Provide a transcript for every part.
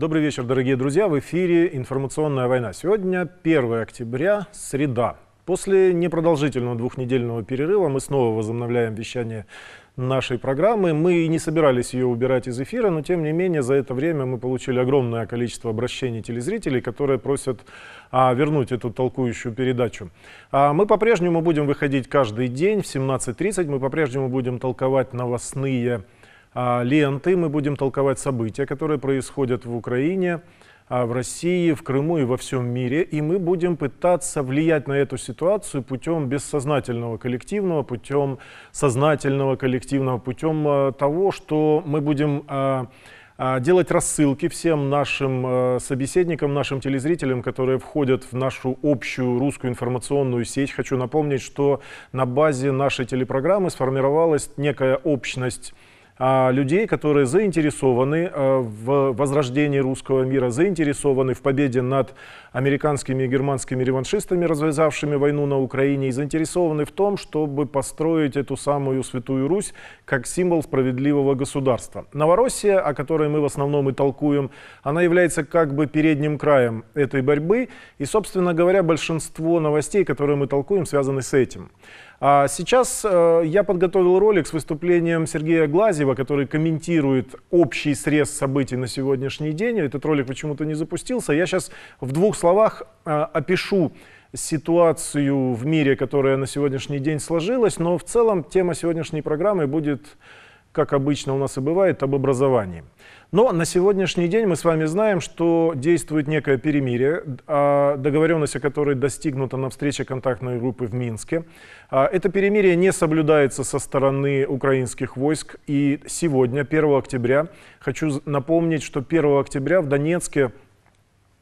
Добрый вечер, дорогие друзья. В эфире «Информационная война». Сегодня 1 октября, среда. После непродолжительного двухнедельного перерыва мы снова возобновляем вещание нашей программы. Мы не собирались ее убирать из эфира, но тем не менее за это время мы получили огромное количество обращений телезрителей, которые просят а, вернуть эту толкующую передачу. А, мы по-прежнему будем выходить каждый день в 17.30, мы по-прежнему будем толковать новостные а, ленты, мы будем толковать события, которые происходят в Украине, а, в России, в Крыму и во всем мире. И мы будем пытаться влиять на эту ситуацию путем бессознательного коллективного, путем сознательного коллективного, путем а, того, что мы будем делать рассылки всем нашим собеседникам, нашим телезрителям, которые входят в нашу общую русскую информационную сеть. Хочу напомнить, что на базе нашей телепрограммы сформировалась некая общность а, людей, которые заинтересованы э, в возрождении русского мира, заинтересованы в победе над американскими и германскими реваншистами, развязавшими войну на Украине, и заинтересованы в том, чтобы построить эту самую Святую Русь как символ справедливого государства. Новороссия, о которой мы в основном и толкуем, она является как бы передним краем этой борьбы, и, собственно говоря, большинство новостей, которые мы толкуем, связаны с этим. А сейчас э, я подготовил ролик с выступлением Сергея Глазева, который комментирует общий срез событий на сегодняшний день. Этот ролик почему-то не запустился. Я сейчас в двух словах э, опишу ситуацию в мире, которая на сегодняшний день сложилась, но в целом тема сегодняшней программы будет, как обычно у нас и бывает, об образовании. Но на сегодняшний день мы с вами знаем, что действует некое перемирие, а, договоренность о которой достигнута на встрече контактной группы в Минске. А, это перемирие не соблюдается со стороны украинских войск. И сегодня, 1 октября, хочу напомнить, что 1 октября в Донецке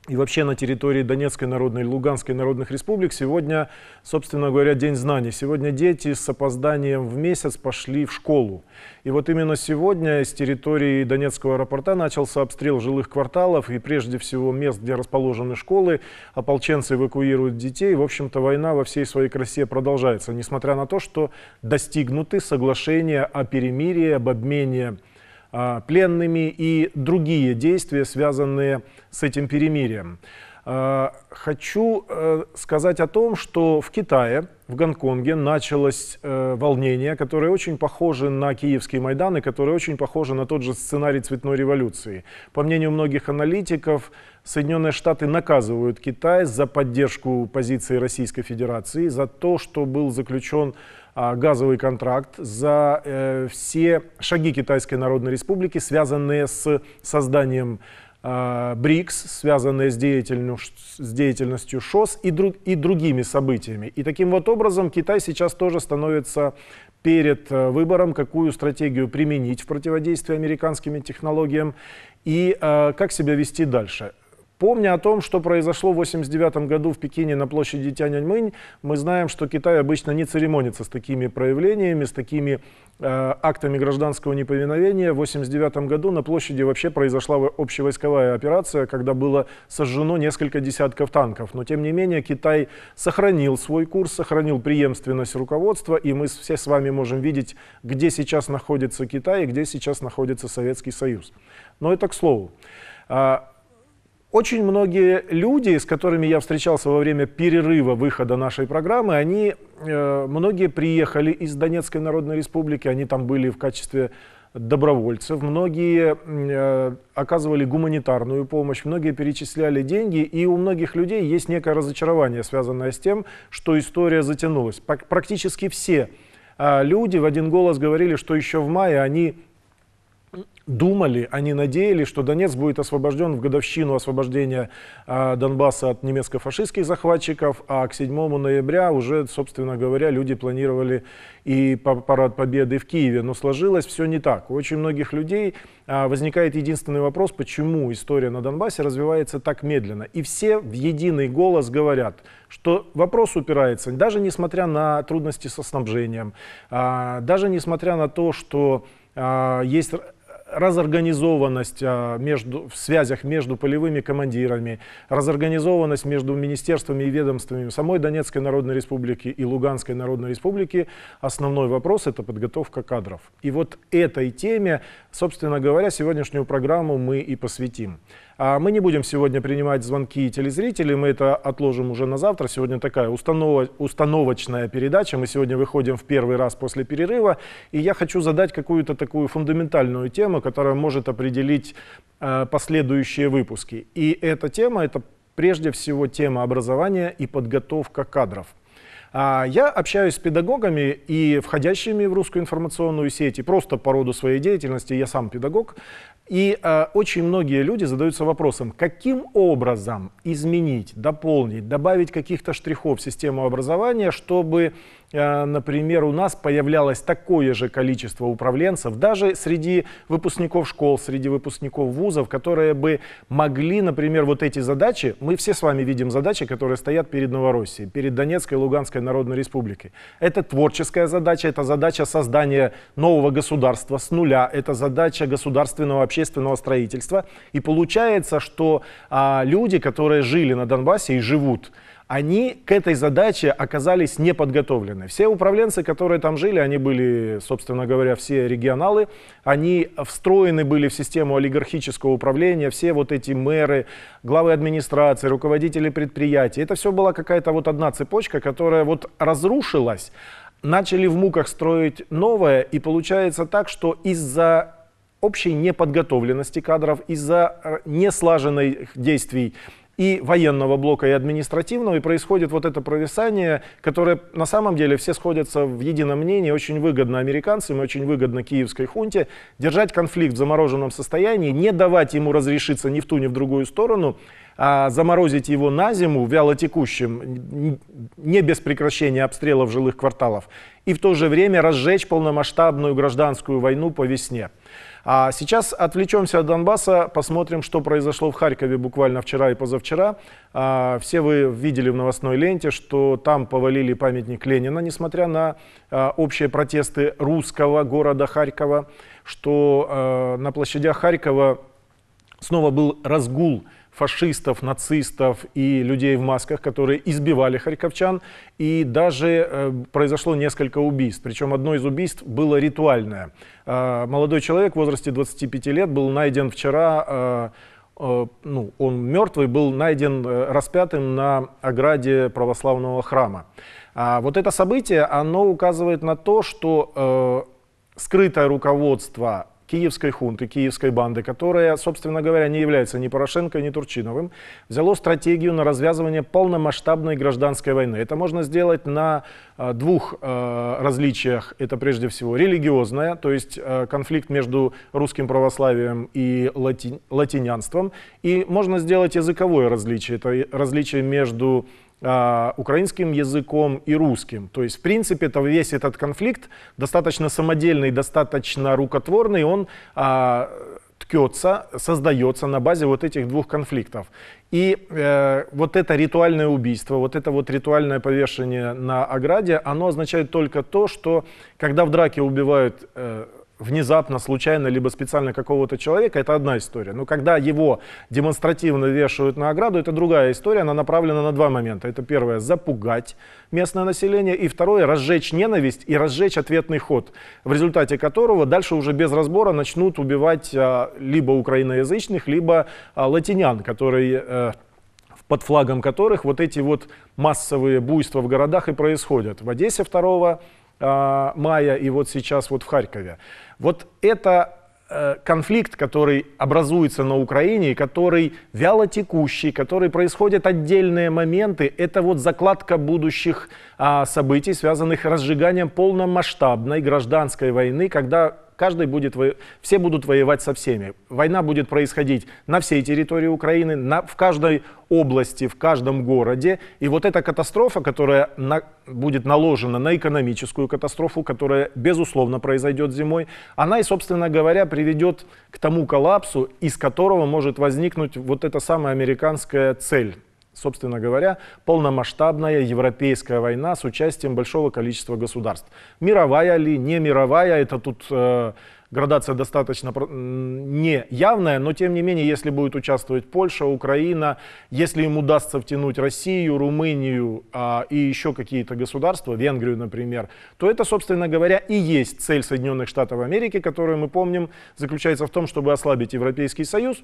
и вообще на территории Донецкой народной и Луганской народных республик сегодня, собственно говоря, день знаний. Сегодня дети с опозданием в месяц пошли в школу. И вот именно сегодня с территории Донецкого аэропорта начался обстрел жилых кварталов и прежде всего мест, где расположены школы. Ополченцы эвакуируют детей. В общем-то, война во всей своей красе продолжается, несмотря на то, что достигнуты соглашения о перемирии, об обмене а, пленными и другие действия, связанные с этим перемирием. А, хочу э, сказать о том, что в Китае, в Гонконге началось э, волнение, которое очень похоже на киевские Майданы, которое очень похоже на тот же сценарий цветной революции. По мнению многих аналитиков, Соединенные Штаты наказывают Китай за поддержку позиции Российской Федерации, за то, что был заключен а, газовый контракт за э, все шаги Китайской Народной Республики, связанные с созданием а, БРИКС, связанные с деятельностью, с деятельностью ШОС и, друг, и другими событиями. И таким вот образом Китай сейчас тоже становится перед э, выбором, какую стратегию применить в противодействии американским технологиям и э, как себя вести дальше. Помня о том, что произошло в 1989 году в Пекине на площади Тяньаньмэнь, мы знаем, что Китай обычно не церемонится с такими проявлениями, с такими э, актами гражданского неповиновения. В 1989 году на площади вообще произошла общевойсковая операция, когда было сожжено несколько десятков танков. Но тем не менее Китай сохранил свой курс, сохранил преемственность руководства, и мы все с вами можем видеть, где сейчас находится Китай и где сейчас находится Советский Союз. Но это к слову. А, очень многие люди, с которыми я встречался во время перерыва выхода нашей программы, они, э, многие приехали из Донецкой Народной Республики, они там были в качестве добровольцев, многие э, оказывали гуманитарную помощь, многие перечисляли деньги, и у многих людей есть некое разочарование, связанное с тем, что история затянулась. Практически все а, люди в один голос говорили, что еще в мае они думали, они а надеялись, что Донец будет освобожден в годовщину освобождения а, Донбасса от немецко-фашистских захватчиков, а к 7 ноября уже, собственно говоря, люди планировали и парад победы в Киеве. Но сложилось все не так. У очень многих людей а, возникает единственный вопрос, почему история на Донбассе развивается так медленно. И все в единый голос говорят, что вопрос упирается, даже несмотря на трудности со снабжением, даже несмотря на то, что есть разорганизованность а, между, в связях между полевыми командирами, разорганизованность между министерствами и ведомствами самой Донецкой Народной Республики и Луганской Народной Республики, основной вопрос – это подготовка кадров. И вот этой теме, собственно говоря, сегодняшнюю программу мы и посвятим. А мы не будем сегодня принимать звонки телезрителей, мы это отложим уже на завтра. Сегодня такая установочная передача. Мы сегодня выходим в первый раз после перерыва. И я хочу задать какую-то такую фундаментальную тему, которая может определить э, последующие выпуски. И эта тема, это прежде всего тема образования и подготовка кадров. А я общаюсь с педагогами и входящими в русскую информационную сеть, и просто по роду своей деятельности, я сам педагог, и э, очень многие люди задаются вопросом, каким образом изменить, дополнить, добавить каких-то штрихов в систему образования, чтобы Э, например, у нас появлялось такое же количество управленцев, даже среди выпускников школ, среди выпускников вузов, которые бы могли, например, вот эти задачи, мы все с вами видим задачи, которые стоят перед Новороссией, перед Донецкой и Луганской Народной Республикой. Это творческая задача, это задача создания нового государства с нуля, это задача государственного общественного строительства. И получается, что а, люди, которые жили на Донбассе и живут, они к этой задаче оказались неподготовлены. Все управленцы, которые там жили, они были, собственно говоря, все регионалы, они встроены были в систему олигархического управления, все вот эти мэры, главы администрации, руководители предприятий. Это все была какая-то вот одна цепочка, которая вот разрушилась, начали в муках строить новое, и получается так, что из-за общей неподготовленности кадров, из-за э, неслаженных действий и военного блока, и административного, и происходит вот это провисание, которое на самом деле все сходятся в едином мнении, очень выгодно американцам и очень выгодно киевской хунте держать конфликт в замороженном состоянии, не давать ему разрешиться ни в ту, ни в другую сторону, а заморозить его на зиму вялотекущим, не без прекращения обстрелов жилых кварталов, и в то же время разжечь полномасштабную гражданскую войну по весне. А сейчас отвлечемся от Донбасса, посмотрим, что произошло в Харькове буквально вчера и позавчера. А, все вы видели в новостной ленте, что там повалили памятник Ленина, несмотря на а, общие протесты русского города Харькова, что а, на площадях Харькова снова был разгул фашистов, нацистов и людей в масках, которые избивали харьковчан, и даже э, произошло несколько убийств. Причем одно из убийств было ритуальное. Э, молодой человек в возрасте 25 лет был найден вчера... Э, ну, он мертвый, был найден распятым на ограде православного храма. А вот это событие, оно указывает на то, что скрытое руководство киевской хунты, киевской банды, которая, собственно говоря, не является ни Порошенко, ни Турчиновым, взяло стратегию на развязывание полномасштабной гражданской войны. Это можно сделать на э, двух э, различиях. Это прежде всего религиозное, то есть э, конфликт между русским православием и лати латинянством. И можно сделать языковое различие, это различие между а, украинским языком и русским. То есть, в принципе, это весь этот конфликт достаточно самодельный, достаточно рукотворный, он а, ткется, создается на базе вот этих двух конфликтов. И э, вот это ритуальное убийство, вот это вот ритуальное повешение на ограде, оно означает только то, что когда в драке убивают э, внезапно, случайно, либо специально какого-то человека, это одна история. Но когда его демонстративно вешают на ограду, это другая история. Она направлена на два момента. Это первое, запугать местное население. И второе, разжечь ненависть и разжечь ответный ход, в результате которого дальше уже без разбора начнут убивать а, либо украиноязычных, либо а, латинян, которые... А, под флагом которых вот эти вот массовые буйства в городах и происходят. В Одессе 2 а, мая и вот сейчас вот в Харькове. Вот это э, конфликт, который образуется на Украине, который вяло текущий, который происходят отдельные моменты, это вот закладка будущих а, событий, связанных с разжиганием полномасштабной гражданской войны, когда Каждый будет, во... все будут воевать со всеми. Война будет происходить на всей территории Украины, на, в каждой области, в каждом городе. И вот эта катастрофа, которая на, будет наложена на экономическую катастрофу, которая, безусловно, произойдет зимой, она и, собственно говоря, приведет к тому коллапсу, из которого может возникнуть вот эта самая американская цель Собственно говоря, полномасштабная европейская война с участием большого количества государств. Мировая ли, не мировая, это тут э, градация достаточно не явная, но тем не менее, если будет участвовать Польша, Украина, если им удастся втянуть Россию, Румынию э, и еще какие-то государства, Венгрию, например, то это, собственно говоря, и есть цель Соединенных Штатов Америки, которую мы помним, заключается в том, чтобы ослабить Европейский Союз,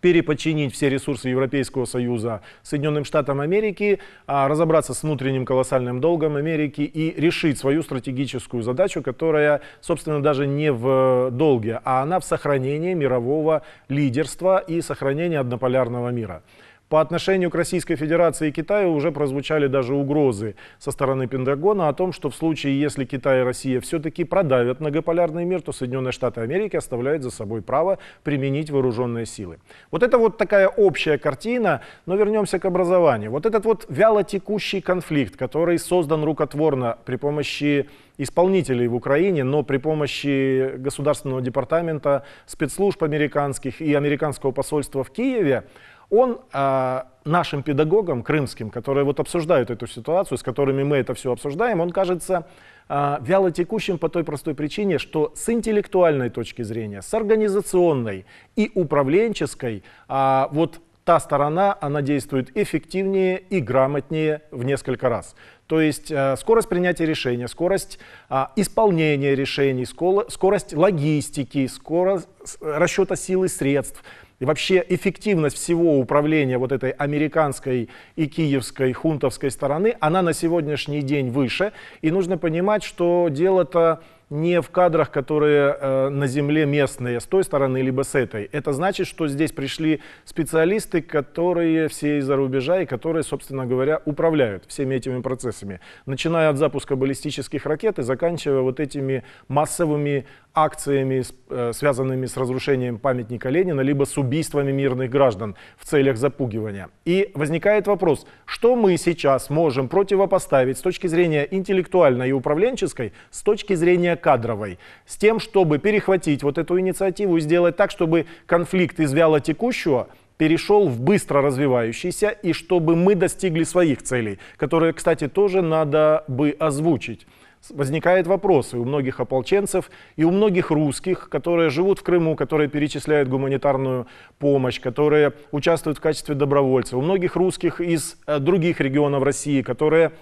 переподчинить все ресурсы Европейского Союза Соединенным Штатам Америки, а, разобраться с внутренним колоссальным долгом Америки и решить свою стратегическую задачу, которая, собственно, даже не в э, долге, а она в сохранении мирового лидерства и сохранении однополярного мира. По отношению к Российской Федерации и Китаю уже прозвучали даже угрозы со стороны Пентагона о том, что в случае, если Китай и Россия все-таки продавят многополярный мир, то Соединенные Штаты Америки оставляют за собой право применить вооруженные силы. Вот это вот такая общая картина, но вернемся к образованию. Вот этот вот вялотекущий конфликт, который создан рукотворно при помощи исполнителей в Украине, но при помощи Государственного департамента, спецслужб американских и американского посольства в Киеве, он э, нашим педагогам крымским, которые вот обсуждают эту ситуацию, с которыми мы это все обсуждаем, он кажется э, а, вяло по той простой причине, что с интеллектуальной точки зрения, с организационной и управленческой, э, вот та сторона, она действует эффективнее и грамотнее в несколько раз. То есть э, скорость принятия решения, скорость э, исполнения решений, скорость логистики, скорость расчета сил и средств – и вообще эффективность всего управления вот этой американской и киевской хунтовской стороны, она на сегодняшний день выше. И нужно понимать, что дело-то не в кадрах, которые э, на земле местные, с той стороны, либо с этой. Это значит, что здесь пришли специалисты, которые все из-за рубежа и которые, собственно говоря, управляют всеми этими процессами. Начиная от запуска баллистических ракет и заканчивая вот этими массовыми акциями, э, связанными с разрушением памятника Ленина, либо с убийствами мирных граждан в целях запугивания. И возникает вопрос, что мы сейчас можем противопоставить с точки зрения интеллектуальной и управленческой, с точки зрения кадровой, с тем, чтобы перехватить вот эту инициативу и сделать так, чтобы конфликт из текущего перешел в быстро развивающийся, и чтобы мы достигли своих целей, которые, кстати, тоже надо бы озвучить возникает вопрос и у многих ополченцев, и у многих русских, которые живут в Крыму, которые перечисляют гуманитарную помощь, которые участвуют в качестве добровольцев, у многих русских из э, других регионов России, которые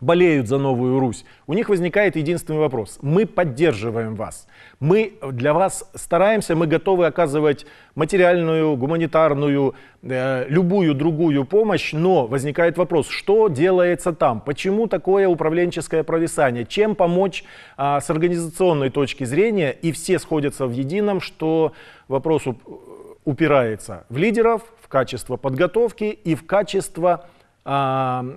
болеют за Новую Русь, у них возникает единственный вопрос. Мы поддерживаем вас. Мы для вас стараемся, мы готовы оказывать материальную, гуманитарную, э, любую другую помощь, но возникает вопрос, что делается там? Почему такое управленческое провисание? Чем помочь э, с организационной точки зрения? И все сходятся в едином, что вопрос уп упирается в лидеров, в качество подготовки и в качество э,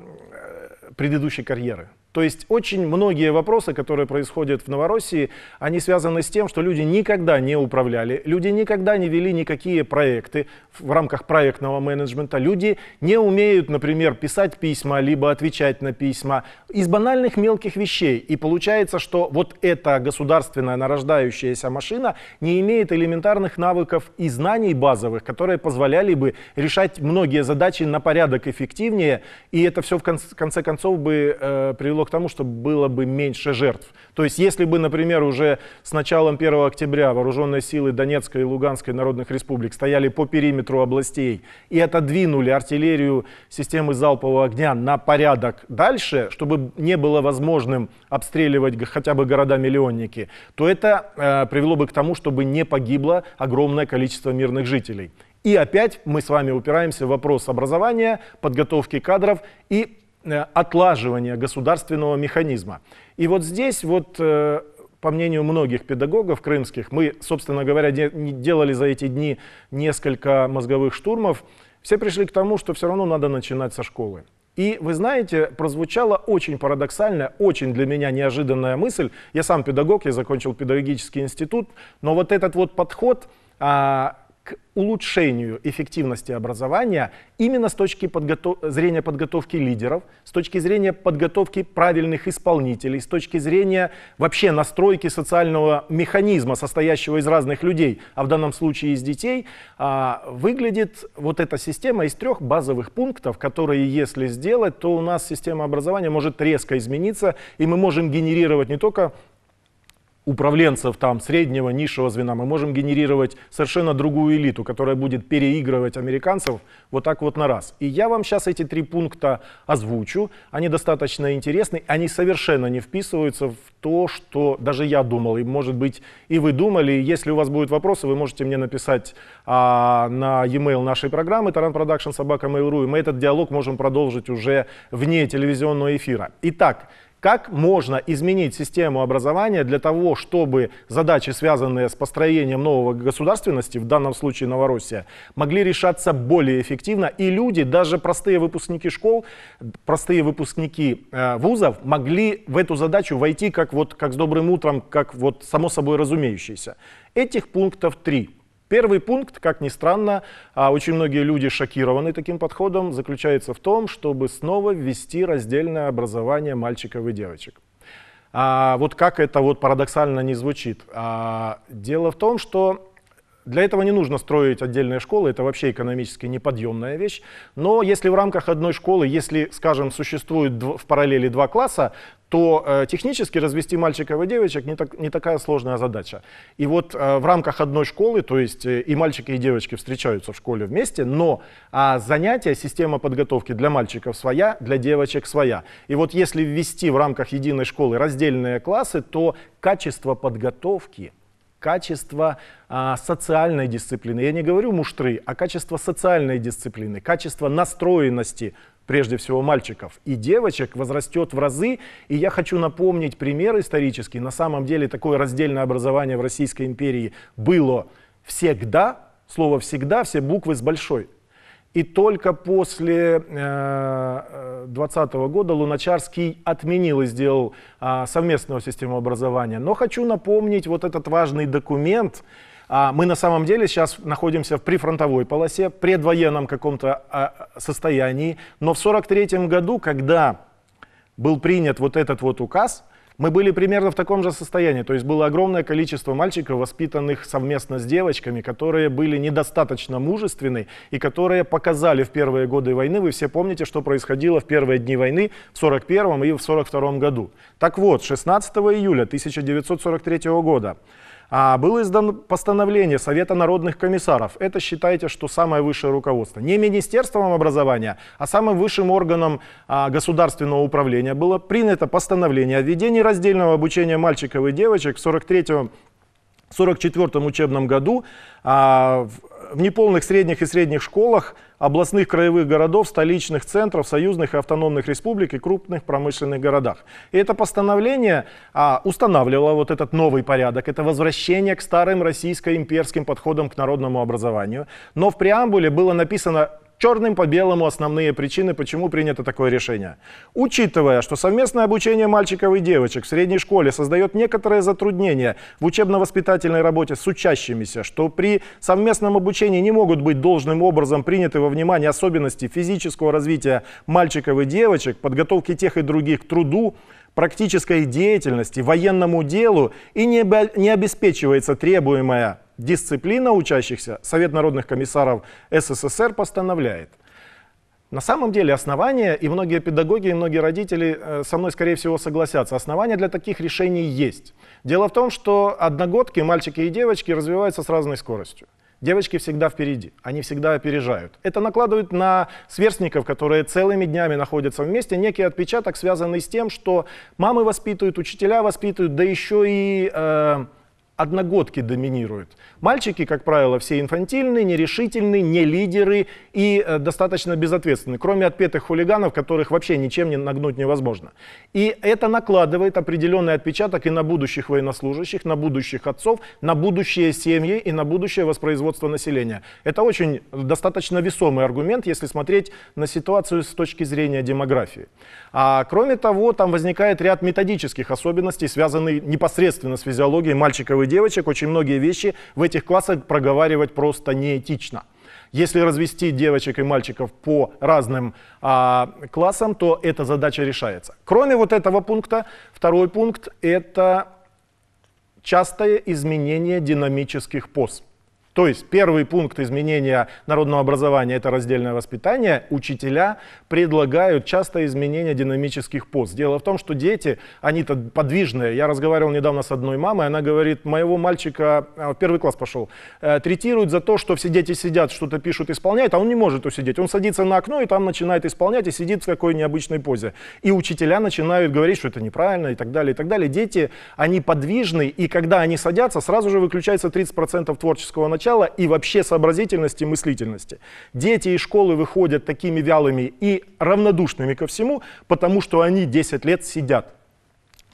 предыдущей карьеры? То есть очень многие вопросы, которые происходят в Новороссии, они связаны с тем, что люди никогда не управляли, люди никогда не вели никакие проекты в рамках проектного менеджмента, люди не умеют, например, писать письма, либо отвечать на письма из банальных мелких вещей. И получается, что вот эта государственная нарождающаяся машина не имеет элементарных навыков и знаний базовых, которые позволяли бы решать многие задачи на порядок эффективнее, и это все в конце концов бы э, привело к тому, что было бы меньше жертв. То есть если бы, например, уже с началом 1 октября вооруженные силы Донецкой и Луганской народных республик стояли по периметру областей и отодвинули артиллерию системы залпового огня на порядок дальше, чтобы не было возможным обстреливать хотя бы города-миллионники, то это э, привело бы к тому, чтобы не погибло огромное количество мирных жителей. И опять мы с вами упираемся в вопрос образования, подготовки кадров и Э, отлаживания государственного механизма. И вот здесь вот э, по мнению многих педагогов крымских, мы, собственно говоря, делали за эти дни несколько мозговых штурмов, все пришли к тому, что все равно надо начинать со школы. И вы знаете, прозвучала очень парадоксальная, очень для меня неожиданная мысль. Я сам педагог, я закончил педагогический институт, но вот этот вот подход а, к улучшению эффективности образования именно с точки подготов... зрения подготовки лидеров, с точки зрения подготовки правильных исполнителей, с точки зрения вообще настройки социального механизма, состоящего из разных людей, а в данном случае из детей, а, выглядит вот эта система из трех базовых пунктов, которые если сделать, то у нас система образования может резко измениться, и мы можем генерировать не только управленцев там среднего, низшего звена, мы можем генерировать совершенно другую элиту, которая будет переигрывать американцев вот так вот на раз. И я вам сейчас эти три пункта озвучу. Они достаточно интересны, они совершенно не вписываются в то, что даже я думал, и может быть и вы думали. Если у вас будут вопросы, вы можете мне написать а, на e-mail нашей программы таран продакшн taranproductionsobaka.mail.ru, и мы этот диалог можем продолжить уже вне телевизионного эфира. Итак, как можно изменить систему образования для того, чтобы задачи, связанные с построением нового государственности, в данном случае Новороссия, могли решаться более эффективно, и люди, даже простые выпускники школ, простые выпускники э, вузов, могли в эту задачу войти как, вот, как с добрым утром, как вот само собой разумеющееся. Этих пунктов три. Первый пункт, как ни странно, а очень многие люди шокированы таким подходом, заключается в том, чтобы снова ввести раздельное образование мальчиков и девочек. А вот как это вот парадоксально не звучит. А, дело в том, что для этого не нужно строить отдельные школы, это вообще экономически неподъемная вещь. Но если в рамках одной школы, если, скажем, существует в параллели два класса, то э, технически развести мальчиков и девочек не, так, не такая сложная задача. И вот э, в рамках одной школы, то есть э, и мальчики, и девочки встречаются в школе вместе, но а занятия, система подготовки для мальчиков своя, для девочек своя. И вот если ввести в рамках единой школы раздельные классы, то качество подготовки – качество а, социальной дисциплины. Я не говорю муштры, а качество социальной дисциплины, качество настроенности прежде всего мальчиков и девочек возрастет в разы. И я хочу напомнить пример исторический. На самом деле такое раздельное образование в Российской империи было всегда, слово «всегда», все буквы с большой – и только после 2020 э, э, года Луначарский отменил и сделал а, совместного систему образования. Но хочу напомнить вот этот важный документ. А, мы на самом деле сейчас находимся в прифронтовой полосе, предвоенном каком-то а, состоянии. Но в 1943 году, когда был принят вот этот вот указ, мы были примерно в таком же состоянии, то есть было огромное количество мальчиков, воспитанных совместно с девочками, которые были недостаточно мужественны и которые показали в первые годы войны, вы все помните, что происходило в первые дни войны в 41 и в 42 году. Так вот, 16 июля 1943 года а, было издано постановление Совета народных комиссаров. Это считайте, что самое высшее руководство. Не Министерством образования, а самым высшим органом а, государственного управления было принято постановление о введении раздельного обучения мальчиков и девочек в 43 1944 учебном году а, в неполных средних и средних школах областных краевых городов, столичных центров, союзных и автономных республик и крупных промышленных городах. И это постановление а, устанавливало вот этот новый порядок, это возвращение к старым российско-имперским подходам к народному образованию. Но в преамбуле было написано черным по белому основные причины, почему принято такое решение. Учитывая, что совместное обучение мальчиков и девочек в средней школе создает некоторые затруднения в учебно-воспитательной работе с учащимися, что при совместном обучении не могут быть должным образом приняты во внимание особенности физического развития мальчиков и девочек, подготовки тех и других к труду, практической деятельности, военному делу и не, не обеспечивается требуемая дисциплина учащихся, Совет народных комиссаров СССР постановляет. На самом деле основания, и многие педагоги, и многие родители э, со мной, скорее всего, согласятся, основания для таких решений есть. Дело в том, что одногодки, мальчики и девочки развиваются с разной скоростью. Девочки всегда впереди, они всегда опережают. Это накладывает на сверстников, которые целыми днями находятся вместе, некий отпечаток, связанный с тем, что мамы воспитывают, учителя воспитывают, да еще и... Э, одногодки доминируют. Мальчики, как правило, все инфантильные, нерешительные, не лидеры и э, достаточно безответственны, кроме отпетых хулиганов, которых вообще ничем не нагнуть невозможно. И это накладывает определенный отпечаток и на будущих военнослужащих, на будущих отцов, на будущие семьи и на будущее воспроизводство населения. Это очень достаточно весомый аргумент, если смотреть на ситуацию с точки зрения демографии. А кроме того, там возникает ряд методических особенностей, связанных непосредственно с физиологией мальчиков и девочек очень многие вещи в этих классах проговаривать просто неэтично. Если развести девочек и мальчиков по разным а, классам, то эта задача решается. Кроме вот этого пункта, второй пункт – это частое изменение динамических поз. То есть первый пункт изменения народного образования – это раздельное воспитание. Учителя предлагают часто изменение динамических пост. Дело в том, что дети, они-то подвижные. Я разговаривал недавно с одной мамой, она говорит, моего мальчика, а, в первый класс пошел, э, третируют за то, что все дети сидят, что-то пишут, исполняют, а он не может усидеть. Он садится на окно и там начинает исполнять и сидит в такой необычной позе. И учителя начинают говорить, что это неправильно и так далее, и так далее. Дети, они подвижны, и когда они садятся, сразу же выключается 30% творческого начала начала и вообще сообразительности, мыслительности. Дети из школы выходят такими вялыми и равнодушными ко всему, потому что они 10 лет сидят.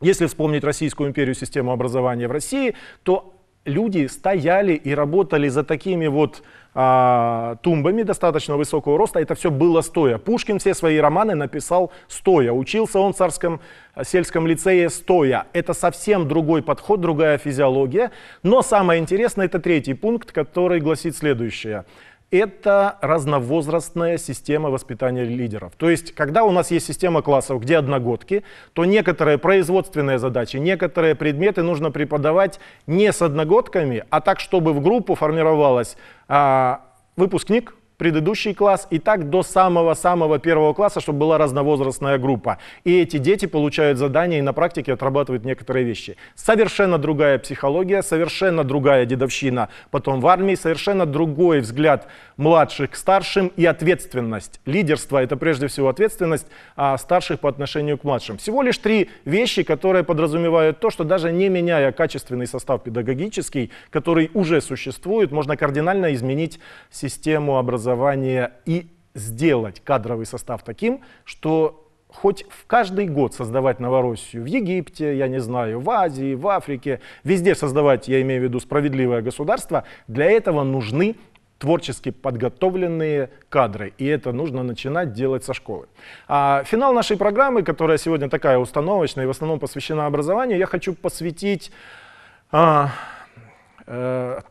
Если вспомнить Российскую империю, систему образования в России, то люди стояли и работали за такими вот а, тумбами достаточно высокого роста. Это все было стоя. Пушкин все свои романы написал стоя. Учился он в царском э, сельском лицее стоя. Это совсем другой подход, другая физиология. Но самое интересное, это третий пункт, который гласит следующее – это разновозрастная система воспитания лидеров. То есть, когда у нас есть система классов, где одногодки, то некоторые производственные задачи, некоторые предметы нужно преподавать не с одногодками, а так, чтобы в группу формировалась а, выпускник, предыдущий класс и так до самого-самого первого класса, чтобы была разновозрастная группа. И эти дети получают задания и на практике отрабатывают некоторые вещи. Совершенно другая психология, совершенно другая дедовщина потом в армии, совершенно другой взгляд младших к старшим и ответственность. Лидерство – это прежде всего ответственность а старших по отношению к младшим. Всего лишь три вещи, которые подразумевают то, что даже не меняя качественный состав педагогический, который уже существует, можно кардинально изменить систему образования и сделать кадровый состав таким, что хоть в каждый год создавать Новороссию в Египте, я не знаю, в Азии, в Африке, везде создавать, я имею в виду, справедливое государство, для этого нужны творчески подготовленные кадры. И это нужно начинать делать со школы. А финал нашей программы, которая сегодня такая установочная и в основном посвящена образованию, я хочу посвятить а, а,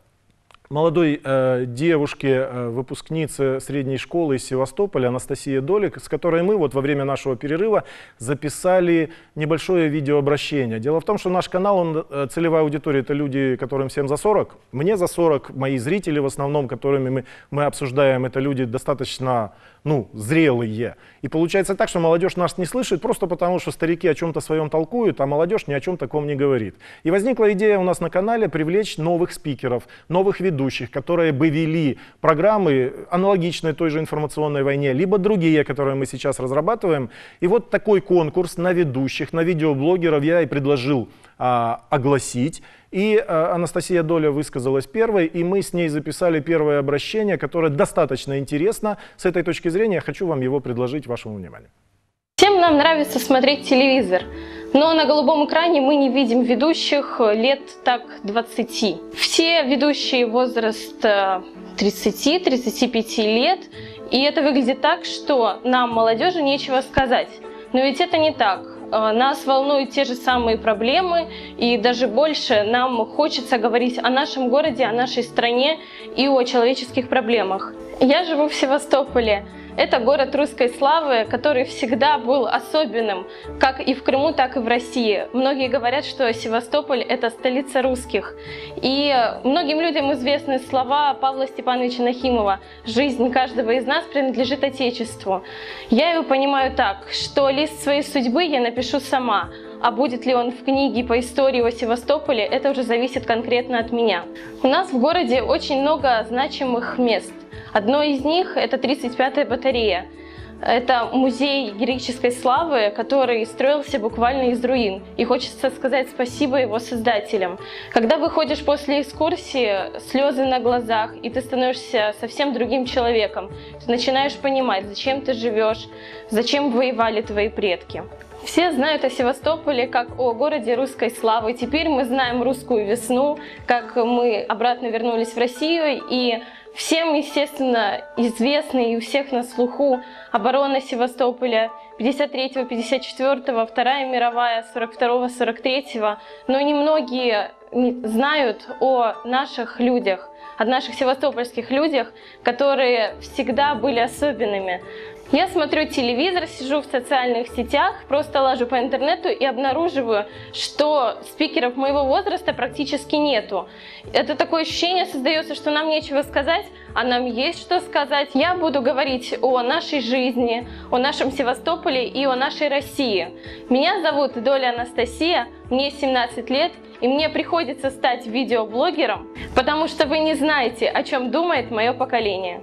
молодой э, девушке, э, выпускнице средней школы из Севастополя Анастасии Долик, с которой мы вот во время нашего перерыва записали небольшое видеообращение. Дело в том, что наш канал, он, э, целевая аудитория, это люди, которым всем за 40. Мне за 40, мои зрители в основном, которыми мы, мы обсуждаем, это люди достаточно ну, зрелые. И получается так, что молодежь нас не слышит просто потому, что старики о чем-то своем толкуют, а молодежь ни о чем таком не говорит. И возникла идея у нас на канале привлечь новых спикеров, новых ведущих, которые бы вели программы аналогичные той же информационной войне, либо другие, которые мы сейчас разрабатываем. И вот такой конкурс на ведущих, на видеоблогеров я и предложил а, огласить. И э, Анастасия Доля высказалась первой, и мы с ней записали первое обращение, которое достаточно интересно. С этой точки зрения я хочу вам его предложить вашему вниманию. Всем нам нравится смотреть телевизор, но на голубом экране мы не видим ведущих лет так 20. Все ведущие возраст 30-35 лет, и это выглядит так, что нам, молодежи, нечего сказать. Но ведь это не так. Э, нас волнуют те же самые проблемы, и даже больше нам хочется говорить о нашем городе, о нашей стране и о человеческих проблемах. Я живу в Севастополе. Это город русской славы, который всегда был особенным, как и в Крыму, так и в России. Многие говорят, что Севастополь – это столица русских. И многим людям известны слова Павла Степановича Нахимова «Жизнь каждого из нас принадлежит Отечеству». Я его понимаю так, что лист своей судьбы я напишу сама, а будет ли он в книге по истории о Севастополе, это уже зависит конкретно от меня. У нас в городе очень много значимых мест. Одно из них – это 35-я батарея. Это музей греческой славы, который строился буквально из руин. И хочется сказать спасибо его создателям. Когда выходишь после экскурсии, слезы на глазах, и ты становишься совсем другим человеком. Ты начинаешь понимать, зачем ты живешь, зачем воевали твои предки. Все знают о Севастополе как о городе русской славы. Теперь мы знаем русскую весну, как мы обратно вернулись в Россию и Всем, естественно, известный и у всех на слуху оборона Севастополя 53-54, Вторая мировая 42-43, но немногие знают о наших людях, о наших севастопольских людях, которые всегда были особенными. Я смотрю телевизор, сижу в социальных сетях, просто лажу по интернету и обнаруживаю, что спикеров моего возраста практически нету. Это такое ощущение создается, что нам нечего сказать, а нам есть что сказать. Я буду говорить о нашей жизни, о нашем Севастополе и о нашей России. Меня зовут Доля Анастасия, мне 17 лет, и мне приходится стать видеоблогером, потому что вы не знаете, о чем думает мое поколение.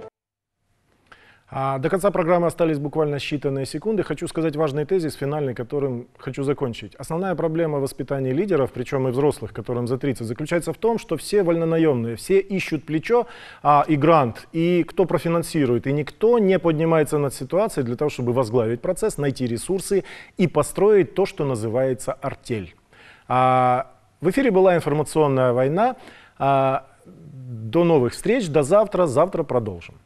А до конца программы остались буквально считанные секунды. Хочу сказать важный тезис, финальный, которым хочу закончить. Основная проблема воспитания лидеров, причем и взрослых, которым за 30, заключается в том, что все вольнонаемные, все ищут плечо а, и грант, и кто профинансирует, и никто не поднимается над ситуацией для того, чтобы возглавить процесс, найти ресурсы и построить то, что называется артель. А, в эфире была информационная война. А, до новых встреч, до завтра, завтра продолжим.